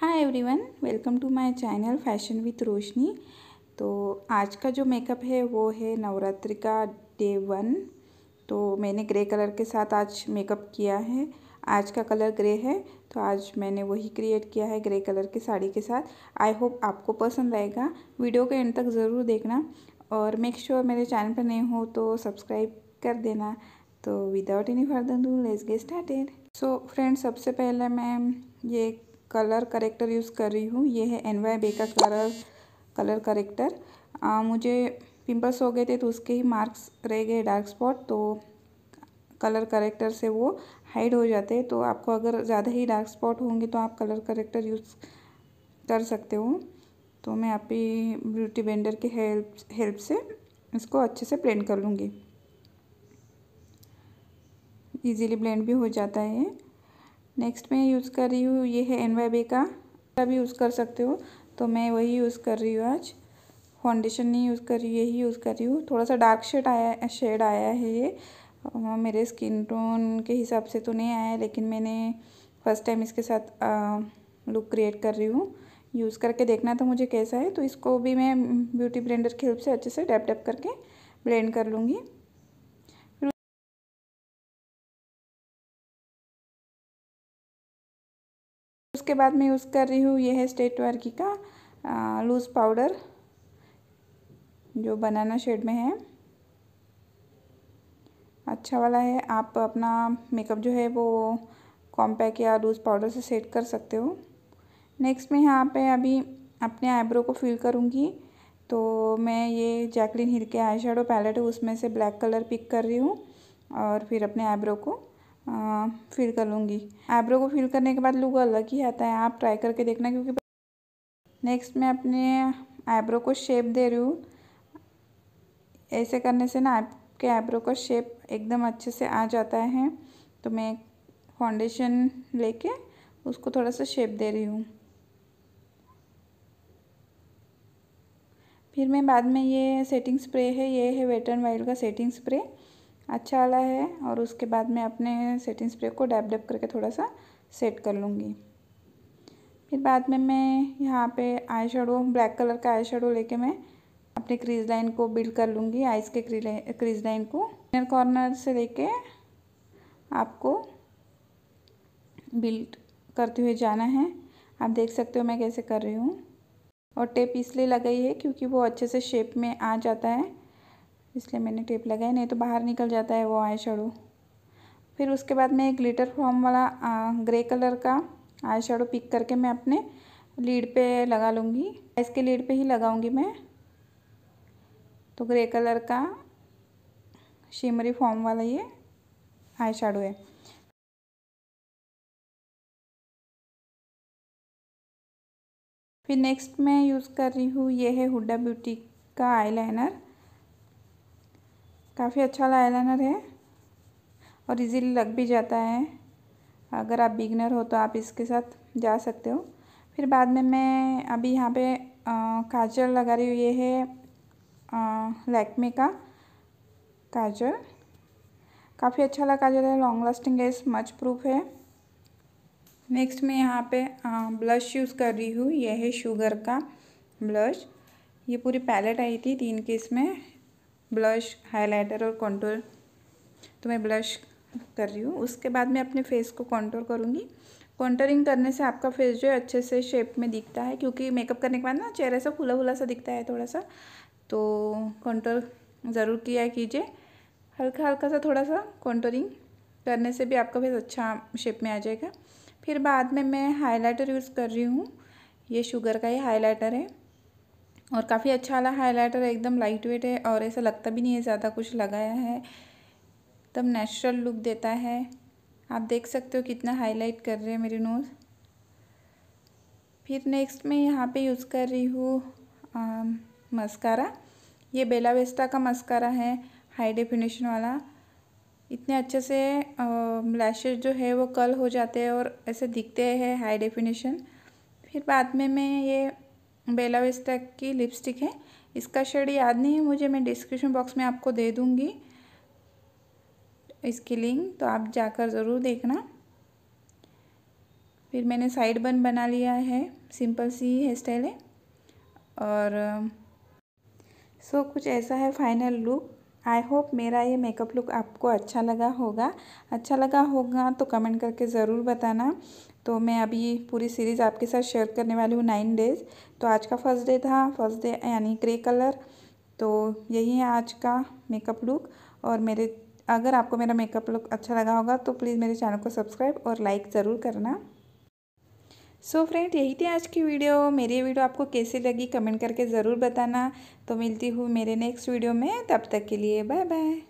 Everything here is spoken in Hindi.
hi everyone welcome to my channel fashion with Roshni तो आज का जो मेकअप है वो है नवरात्रि का डे वन तो मैंने ग्रे कलर के साथ आज मेकअप किया है आज का कलर ग्रे है तो आज मैंने वही क्रिएट किया है ग्रे कलर की साड़ी के साथ आई होप आपको पसंद आएगा वीडियो के एंड तक ज़रूर देखना और मेक श्योर sure मेरे चैनल पर नए हो तो सब्सक्राइब कर देना तो without any further do let's get started so friends सबसे पहले मैं ये कलर करेक्टर यूज़ कर रही हूँ ये है एन वाई बे का कलर कलर करेक्टर आ, मुझे पिंपल्स हो गए थे तो उसके ही मार्क्स रह गए डार्क स्पॉट तो कलर करेक्टर से वो हाइड हो जाते हैं तो आपको अगर ज़्यादा ही डार्क स्पॉट होंगे तो आप कलर करेक्टर यूज़ कर सकते हो तो मैं आप ही ब्यूटी बेंडर के हेल्प हेल्प से इसको अच्छे से ब्लेंड कर लूँगी इजीली ब्लेंड भी हो जाता है नेक्स्ट मैं यूज़ कर रही हूँ ये है एन वाई बी का भी यूज़ कर सकते हो तो मैं वही यूज़ कर रही हूँ आज फाउंडेशन नहीं यूज़ कर रही यही यूज़ कर रही हूँ थोड़ा सा डार्क शेड आया शेड आया है ये मेरे स्किन टोन के हिसाब से तो नहीं आया लेकिन मैंने फर्स्ट टाइम इसके साथ लुक क्रिएट कर रही हूँ यूज़ करके देखना था मुझे कैसा है तो इसको भी मैं ब्यूटी ब्लेंडर की हेल्प से अच्छे से डैप डैप करके ब्लेंड कर लूँगी उसके बाद मैं यूज़ कर रही हूँ यह है स्टेट वर्की का लूज़ पाउडर जो बनाना शेड में है अच्छा वाला है आप अपना मेकअप जो है वो कॉम्पैक्ट या लूज़ पाउडर से सेट कर सकते हो नेक्स्ट मैं यहाँ पे अभी अपने आईब्रो को फिल करूँगी तो मैं ये जैकलिन हिल के आई पैलेट है उसमें से ब्लैक कलर पिक कर रही हूँ और फिर अपने आईब्रो को फिल कर लूँगी आईब्रो को फिल करने के बाद लुक अलग ही आता है आप ट्राई करके देखना क्योंकि नेक्स्ट मैं अपने आईब्रो को शेप दे रही हूँ ऐसे करने से ना आपके आईब्रो का शेप एकदम अच्छे से आ जाता है तो मैं फाउंडेशन लेके उसको थोड़ा सा शेप दे रही हूँ फिर मैं बाद में ये सेटिंग स्प्रे है ये है वेटर्न वाइल्ड का सेटिंग स्प्रे अच्छा वाला है और उसके बाद मैं अपने सेटिंग स्प्रे को डैप डैप करके थोड़ा सा सेट कर लूँगी फिर बाद में मैं यहाँ पे आई ब्लैक कलर का आई लेके मैं अपने क्रीज लाइन को बिल्ड कर लूँगी आइज के क्रीज लाइन को इनर कॉर्नर से लेके आपको बिल्ड करते हुए जाना है आप देख सकते हो मैं कैसे कर रही हूँ और टेप इसलिए लगाई है क्योंकि वो अच्छे से शेप में आ जाता है इसलिए मैंने टेप लगाई नहीं तो बाहर निकल जाता है वो आई शेडो फिर उसके बाद मैं एक ग्लिटर फॉर्म वाला ग्रे कलर का आई शेडो पिक करके मैं अपने लीड पे लगा लूँगी आइस के लीड पे ही लगाऊँगी मैं तो ग्रे कलर का शिमरी फॉर्म वाला ये आई शेडो है फिर नेक्स्ट मैं यूज़ कर रही हूँ ये है हुडा ब्यूटी का आई काफ़ी अच्छा वाला आईलाइनर है और इजीली लग भी जाता है अगर आप बिगनर हो तो आप इसके साथ जा सकते हो फिर बाद में मैं अभी यहाँ पे काजल लगा रही हूँ ये है लैक्मे का काजल काफ़ी अच्छा वाला काजल है लॉन्ग लास्टिंग है स्मच प्रूफ है नेक्स्ट मैं यहाँ पे ब्लश यूज़ कर रही हूँ यह है शुगर का ब्लश ये पूरी पैलेट आई थी तीन केस में ब्लश हाइलाइटर और कॉन्टोर तो मैं ब्लश कर रही हूँ उसके बाद मैं अपने फेस को कॉन्टोर करूँगी कॉन्टरिंग करने से आपका फेस जो है अच्छे से शेप में दिखता है क्योंकि मेकअप करने के बाद ना चेहरा सा फूला फूला सा दिखता है थोड़ा सा तो कॉन्टोर ज़रूर किया कीजिए हल्का हल्का सा थोड़ा सा कॉन्टोरिंग करने से भी आपका फेस अच्छा शेप में आ जाएगा फिर बाद में मैं हाइलाइटर यूज़ कर रही हूँ ये शुगर का ही हाइलाइटर है और काफ़ी अच्छा वाला हाइलाइटर है एकदम लाइट वेट है और ऐसा लगता भी नहीं है ज़्यादा कुछ लगाया है एकदम नेचुरल लुक देता है आप देख सकते हो कितना हाईलाइट कर रहे हैं मेरी नोज़ फिर नेक्स्ट मैं यहाँ पे यूज़ कर रही हूँ मस्कारा ये बेला वेस्टा का मस्कारा है हाई डेफिनेशन वाला इतने अच्छे से लैशेज जो है वो कल हो जाते हैं और ऐसे दिखते हैं हाई डेफिनेशन फिर बाद में मैं ये बेला वेस्टा की लिपस्टिक है इसका शेड याद नहीं है मुझे मैं डिस्क्रिप्शन बॉक्स में आपको दे दूँगी इसकी लिंक तो आप जाकर ज़रूर देखना फिर मैंने साइड बन बना लिया है सिंपल सी हेयर स्टाइल है और सो कुछ ऐसा है फाइनल लुक आई होप मेरा ये मेकअप लुक आपको अच्छा लगा होगा अच्छा लगा होगा तो कमेंट करके ज़रूर बताना तो मैं अभी पूरी सीरीज़ आपके साथ शेयर करने वाली हूँ नाइन डेज़ तो आज का फर्स्ट डे था फर्स्ट डे यानी ग्रे कलर तो यही है आज का मेकअप लुक और मेरे अगर आपको मेरा मेकअप लुक अच्छा लगा होगा तो प्लीज़ मेरे चैनल को सब्सक्राइब और लाइक ज़रूर करना सो so फ्रेंड यही थी आज की वीडियो मेरी वीडियो आपको कैसी लगी कमेंट करके ज़रूर बताना तो मिलती हूँ मेरे नेक्स्ट वीडियो में तब तक के लिए बाय बाय